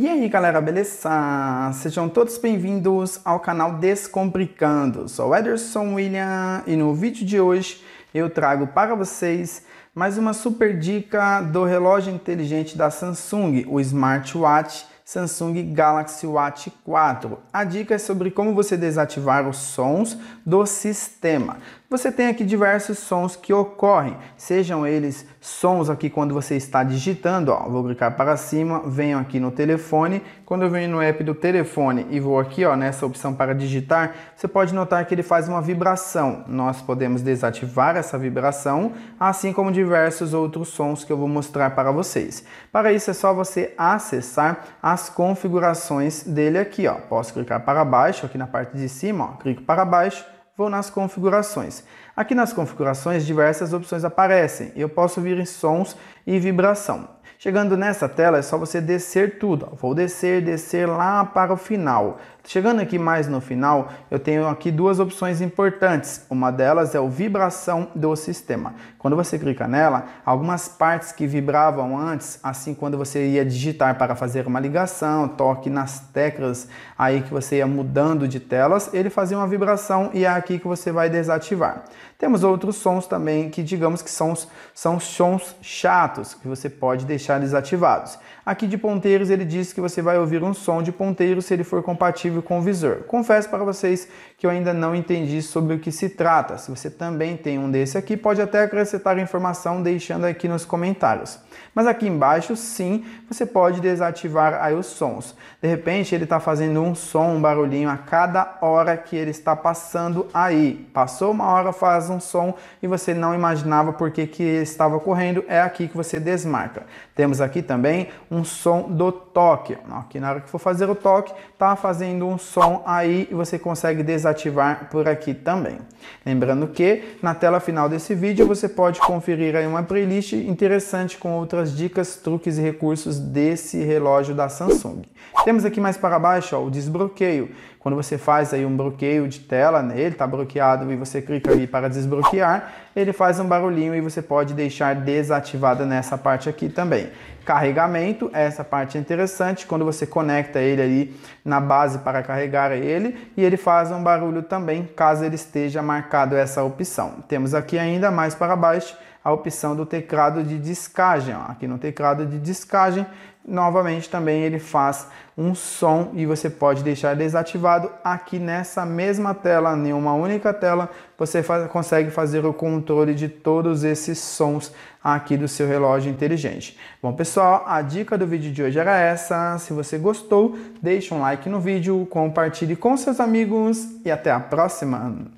E aí galera, beleza? Sejam todos bem-vindos ao canal Descomplicando. Sou Ederson William e no vídeo de hoje eu trago para vocês mais uma super dica do relógio inteligente da Samsung, o Smartwatch Samsung Galaxy Watch 4. A dica é sobre como você desativar os sons do sistema. Você tem aqui diversos sons que ocorrem, sejam eles sons aqui quando você está digitando, ó, vou clicar para cima, venho aqui no telefone, quando eu venho no app do telefone e vou aqui ó, nessa opção para digitar, você pode notar que ele faz uma vibração, nós podemos desativar essa vibração, assim como diversos outros sons que eu vou mostrar para vocês. Para isso é só você acessar as configurações dele aqui, ó. posso clicar para baixo, aqui na parte de cima, ó, clico para baixo, vou nas configurações. Aqui nas configurações, diversas opções aparecem eu posso vir em sons e vibração. Chegando nessa tela, é só você descer tudo. Vou descer, descer lá para o final. Chegando aqui mais no final, eu tenho aqui duas opções importantes. Uma delas é o vibração do sistema. Quando você clica nela, algumas partes que vibravam antes, assim quando você ia digitar para fazer uma ligação, toque nas teclas aí que você ia mudando de telas, ele fazia uma vibração e é aqui que você vai desativar. Temos outros sons também que digamos que são, são sons chatos, que você pode deixar desativados. Aqui de ponteiros ele diz que você vai ouvir um som de ponteiro se ele for compatível com o visor. Confesso para vocês que eu ainda não entendi sobre o que se trata. Se você também tem um desse aqui, pode até acrescentar informação deixando aqui nos comentários. Mas aqui embaixo sim, você pode desativar aí os sons. De repente ele está fazendo um som, um barulhinho a cada hora que ele está passando aí. Passou uma hora, faz faz um som e você não imaginava por que, que estava ocorrendo, é aqui que você desmarca. Temos aqui também um som do toque. Aqui na hora que for fazer o toque, tá fazendo um som aí e você consegue desativar por aqui também. Lembrando que na tela final desse vídeo você pode conferir aí uma playlist interessante com outras dicas, truques e recursos desse relógio da Samsung. Temos aqui mais para baixo ó, o desbloqueio. Quando você faz aí um bloqueio de tela nele, está bloqueado e você clica ali para desbloquear, ele faz um barulhinho e você pode deixar desativada nessa parte aqui também. Carregamento, essa parte é interessante, quando você conecta ele ali na base para carregar ele, e ele faz um barulho também, caso ele esteja marcado essa opção. Temos aqui ainda mais para baixo a opção do teclado de descagem. Aqui no teclado de descagem, novamente também ele faz um som e você pode deixar desativado aqui nessa mesma tela, em uma única tela, você faz, consegue fazer o controle de todos esses sons aqui do seu relógio inteligente. Bom pessoal, a dica do vídeo de hoje era essa. Se você gostou, deixe um like no vídeo, compartilhe com seus amigos e até a próxima!